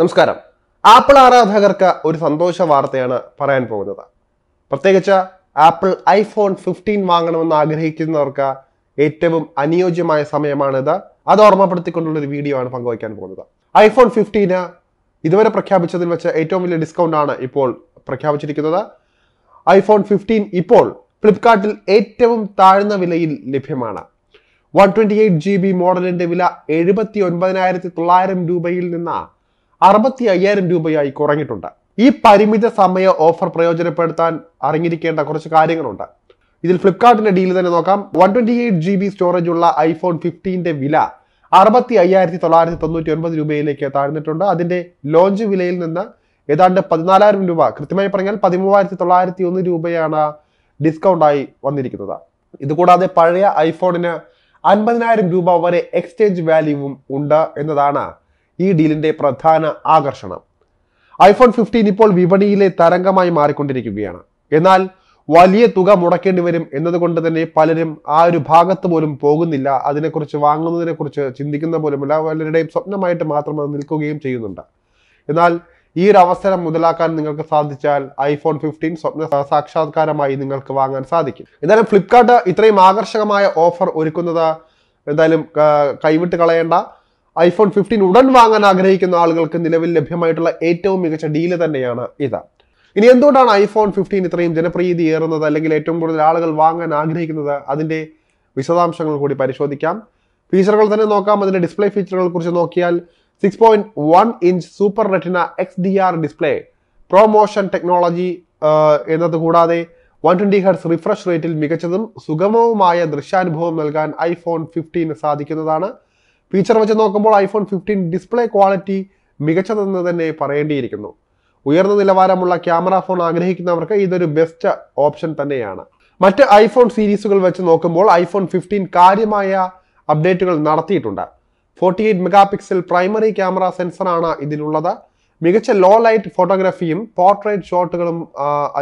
നമസ്കാരം ആപ്പിൾ ആരാധകർക്ക് ഒരു സന്തോഷ വാർത്തയാണ് പറയാൻ പോകുന്നത് പ്രത്യേകിച്ച് ആപ്പിൾ ഐഫോൺ ഫിഫ്റ്റീൻ വാങ്ങണമെന്ന് ആഗ്രഹിക്കുന്നവർക്ക് ഏറ്റവും അനുയോജ്യമായ സമയമാണിത് അത് ഓർമ്മപ്പെടുത്തിക്കൊണ്ടുള്ള ഒരു വീഡിയോ ആണ് പങ്കുവയ്ക്കാൻ പോകുന്നത് ഐഫോൺ ഫിഫ്റ്റീന് ഇതുവരെ പ്രഖ്യാപിച്ചതിൽ വെച്ച് ഏറ്റവും വലിയ ഡിസ്കൗണ്ട് ആണ് ഇപ്പോൾ പ്രഖ്യാപിച്ചിരിക്കുന്നത് ഐഫോൺ ഫിഫ്റ്റീൻ ഇപ്പോൾ ഫ്ലിപ്കാർട്ടിൽ ഏറ്റവും താഴ്ന്ന വിലയിൽ ലഭ്യമാണ് one twenty eight G B മോഡലിന്റെ വില എഴുപത്തി ഒൻപതിനായിരത്തി തൊള്ളായിരം രൂപയിൽ നിന്ന് അറുപത്തി അയ്യായിരം രൂപയായി കുറഞ്ഞിട്ടുണ്ട് ഈ പരിമിത സമയ ഓഫർ പ്രയോജനപ്പെടുത്താൻ അറിഞ്ഞിരിക്കേണ്ട കുറച്ച് കാര്യങ്ങളുണ്ട് ഇതിൽ ഫ്ലിപ്കാർട്ടിന്റെ ഡീൽ തന്നെ നോക്കാം one twenty eight G B storage ഉള്ള ഐഫോൺ ഫിഫ്റ്റീന്റെ വില അറുപത്തി അയ്യായിരത്തി തൊള്ളായിരത്തി തൊണ്ണൂറ്റി ഒൻപത് രൂപയിലേക്ക് താഴ്ന്നിട്ടുണ്ട് അതിന്റെ ലോഞ്ച് വിലയിൽ നിന്ന് ഏതാണ്ട് പതിനാലായിരം രൂപ കൃത്യമായി പറഞ്ഞാൽ പതിമൂവായിരത്തി തൊള്ളായിരത്തി ഒന്ന് രൂപയാണ് ആയി വന്നിരിക്കുന്നത് ഇതുകൂടാതെ പഴയ ഐഫോണിന് അൻപതിനായിരം രൂപ വരെ എക്സ്ചേഞ്ച് വാല്യൂവും ഉണ്ട് എന്നതാണ് ഈ ഡീലിന്റെ പ്രധാന ആകർഷണം ഐഫോൺ ഫിഫ്റ്റീൻ ഇപ്പോൾ വിപണിയിലെ തരംഗമായി മാറിക്കൊണ്ടിരിക്കുകയാണ് എന്നാൽ വലിയ തുക മുടക്കേണ്ടി വരും എന്നതുകൊണ്ട് തന്നെ പലരും ആ ഒരു ഭാഗത്ത് പോലും പോകുന്നില്ല അതിനെക്കുറിച്ച് വാങ്ങുന്നതിനെക്കുറിച്ച് ചിന്തിക്കുന്ന പോലുമില്ല പലരുടെയും സ്വപ്നമായിട്ട് മാത്രം അത് നിൽക്കുകയും ചെയ്യുന്നുണ്ട് എന്നാൽ ഈ ഒരു അവസരം മുതലാക്കാൻ നിങ്ങൾക്ക് സാധിച്ചാൽ ഐഫോൺ ഫിഫ്റ്റീൻ സ്വപ്ന സാക്ഷാത്കാരമായി നിങ്ങൾക്ക് വാങ്ങാൻ സാധിക്കും എന്തായാലും ഫ്ലിപ്കാർട്ട് ഇത്രയും ആകർഷകമായ ഓഫർ ഒരുക്കുന്നത് എന്തായാലും കൈവിട്ട് കളയേണ്ട ഐഫോൺ ഫിഫ്റ്റീൻ ഉടൻ വാങ്ങാൻ ആഗ്രഹിക്കുന്ന ആളുകൾക്ക് നിലവിൽ ലഭ്യമായിട്ടുള്ള ഏറ്റവും മികച്ച ഡീല് തന്നെയാണ് ഇത് ഇനി എന്തുകൊണ്ടാണ് ഐഫോൺ ഫിഫ്റ്റീൻ ഇത്രയും ജനപ്രീതി ഏറുന്നത് അല്ലെങ്കിൽ ഏറ്റവും കൂടുതൽ ആളുകൾ വാങ്ങാൻ ആഗ്രഹിക്കുന്നത് അതിൻ്റെ വിശദാംശങ്ങൾ കൂടി പരിശോധിക്കാം ഫീച്ചറുകൾ തന്നെ നോക്കാം അതിൻ്റെ ഡിസ്പ്ലേ ഫീച്ചറുകളെ കുറിച്ച് നോക്കിയാൽ six point one inch super retina X D R display promotion technology എന്നത് കൂടാതെ വൺ ട്വൻറ്റി ഹെർട്സ് റിഫ്രഷ് റേറ്റിൽ മികച്ചതും സുഗമവുമായ ദൃശ്യാനുഭവം നൽകാൻ ഐഫോൺ ഫിഫ്റ്റീന് സാധിക്കുന്നതാണ് ഫീച്ചർ വെച്ച് നോക്കുമ്പോൾ ഐഫോൺ ഫിഫ്റ്റീൻ ഡിസ്പ്ലേ ക്വാളിറ്റി മികച്ചതെന്ന് തന്നെ പറയേണ്ടിയിരിക്കുന്നു ഉയർന്ന നിലവാരമുള്ള ക്യാമറ ഫോൺ ആഗ്രഹിക്കുന്നവർക്ക് ഇതൊരു ബെസ്റ്റ് ഓപ്ഷൻ തന്നെയാണ് മറ്റ് ഐഫോൺ സീരീസുകൾ വെച്ച് നോക്കുമ്പോൾ ഐഫോൺ ഫിഫ്റ്റീൻ കാര്യമായ അപ്ഡേറ്റുകൾ നടത്തിയിട്ടുണ്ട് forty eight mega pixel primary camera സെൻസറാണ് ഇതിനുള്ളത് മികച്ച ലോ ലൈറ്റ് ഫോട്ടോഗ്രാഫിയും പോർട്രേറ്റ് ഷോട്ടുകളും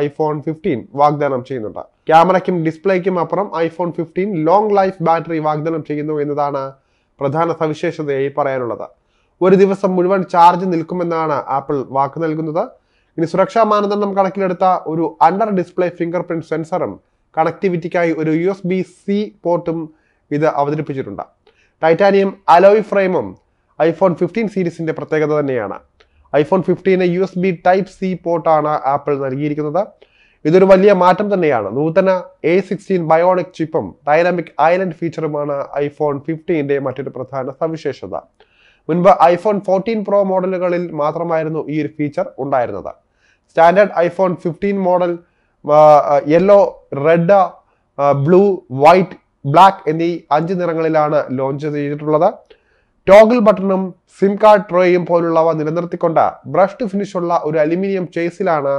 ഐഫോൺ ഫിഫ്റ്റീൻ വാഗ്ദാനം ചെയ്യുന്നുണ്ട് ക്യാമറയ്ക്കും ഡിസ്പ്ലേക്കും അപ്പുറം iPhone fifteen long life battery വാഗ്ദാനം ചെയ്യുന്നു എന്നതാണ് പ്രധാന സവിശേഷതയായി പറയാനുള്ളത് ഒരു ദിവസം മുഴുവൻ ചാർജ് നിൽക്കുമെന്നാണ് ആപ്പിൾ വാക്ക് നൽകുന്നത് ഇനി സുരക്ഷാ മാനദണ്ഡം കണക്കിലെടുത്ത ഒരു അണ്ടർ ഡിസ്പ്ലേ ഫിംഗർ പ്രിന്റ് സെൻസറും കണക്ടിവിറ്റിക്കായി ഒരു യു എസ് ബി സി പോർട്ടും ഇത് അവതരിപ്പിച്ചിട്ടുണ്ട് ടൈറ്റാനിയം അലോയ് ഫ്രെയിമും ഐഫോൺ ഫിഫ്റ്റീൻ സീരീസിന്റെ പ്രത്യേകത തന്നെയാണ് ഐഫോൺ ഫിഫ്റ്റീന് U S B type C പോർട്ടാണ് ആപ്പിൾ നൽകിയിരിക്കുന്നത് ഇതൊരു വലിയ മാറ്റം തന്നെയാണ് നൂതന എ സിക്സ്റ്റീൻ ബയോണിക് ചിപ്പും ഡൈനാമിക് ഐലൻഡ് ഫീച്ചറുമാണ് ഐഫോൺ ഫിഫ്റ്റീൻ്റെ മറ്റൊരു പ്രധാന സവിശേഷത മുൻപ് ഐഫോൺ ഫോർട്ടീൻ പ്രോ മോഡലുകളിൽ മാത്രമായിരുന്നു ഈ ഒരു ഫീച്ചർ ഉണ്ടായിരുന്നത് standard iPhone fifteen model yellow red blue white black എന്നീ അഞ്ച് നിറങ്ങളിലാണ് ലോഞ്ച് ചെയ്തിട്ടുള്ളത് ടോഗിൾ ബട്ടണും സിം കാർഡ് ട്രോയും പോലുള്ളവ നിലനിർത്തിക്കൊണ്ട് ബ്രഷ്ഡ് ഫിനിഷുള്ള ഒരു അലുമിനിയം ചേസിലാണ്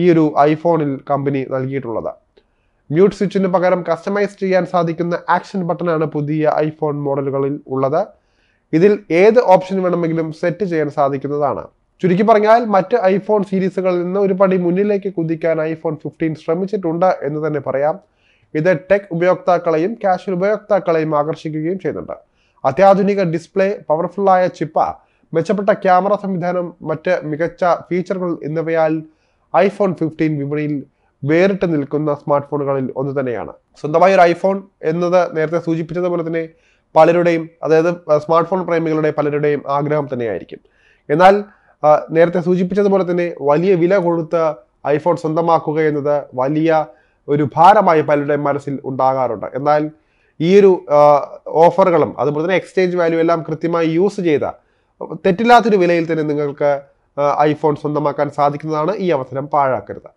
ഈ ഒരു ഐഫോണിൽ കമ്പനി നൽകിയിട്ടുള്ളത് മ്യൂട്ട് സ്വിച്ചിന് പകരം കസ്റ്റമൈസ് ചെയ്യാൻ സാധിക്കുന്ന ആക്ഷൻ ബട്ടണാണ് പുതിയ ഐഫോൺ മോഡലുകളിൽ ഉള്ളത് ഇതിൽ ഏത് ഓപ്ഷൻ വേണമെങ്കിലും സെറ്റ് ചെയ്യാൻ സാധിക്കുന്നതാണ് ചുരുക്കി പറഞ്ഞാൽ മറ്റ് ഐഫോൺ സീരീസുകളിൽ നിന്ന് ഒരു പടി മുന്നിലേക്ക് കുതിക്കാൻ ഐഫോൺ ഫിഫ്റ്റീൻ ശ്രമിച്ചിട്ടുണ്ട് എന്ന് തന്നെ പറയാം ഇത് ടെക് ഉപയോക്താക്കളെയും കാഷ്വൽ ഉപയോക്താക്കളെയും ആകർഷിക്കുകയും ചെയ്യുന്നുണ്ട് അത്യാധുനിക ഡിസ്പ്ലേ പവർഫുള്ളായ ചിപ്പ മെച്ചപ്പെട്ട ക്യാമറ സംവിധാനം മറ്റ് മികച്ച ഫീച്ചറുകൾ എന്നിവയാൽ ഐഫോൺ ഫിഫ്റ്റീൻ വിപണിയിൽ വേറിട്ട് നിൽക്കുന്ന സ്മാർട്ട് ഫോണുകളിൽ ഒന്ന് തന്നെയാണ് സ്വന്തമായ ഒരു ഐഫോൺ എന്നത് നേരത്തെ സൂചിപ്പിച്ചതുപോലെ തന്നെ പലരുടെയും അതായത് സ്മാർട്ട് ഫോൺ പ്രേമികളുടെ പലരുടെയും ആഗ്രഹം തന്നെയായിരിക്കും എന്നാൽ നേരത്തെ സൂചിപ്പിച്ചതുപോലെ തന്നെ വലിയ വില കൊടുത്ത് ഐഫോൺ സ്വന്തമാക്കുക എന്നത് വലിയ ഒരു ഭാരമായി പലരുടെയും മനസ്സിൽ ഉണ്ടാകാറുണ്ട് എന്നാൽ ഈ ഒരു ഓഫറുകളും അതുപോലെ തന്നെ എക്സ്ചേഞ്ച് വാല്യൂ എല്ലാം കൃത്യമായി യൂസ് ചെയ്ത തെറ്റില്ലാത്തൊരു വിലയിൽ തന്നെ നിങ്ങൾക്ക് ഐഫോൺ സ്വന്തമാക്കാൻ സാധിക്കുന്നതാണ് ഈ അവസരം പാഴാക്കരുത്